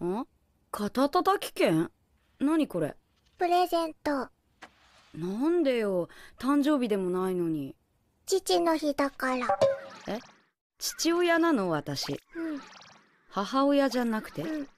うん。ん肩たたき券何これプレゼント。なんでよ。誕生日でもないのに。父の日だから。え父親なの私。うん。母親じゃなくて、うん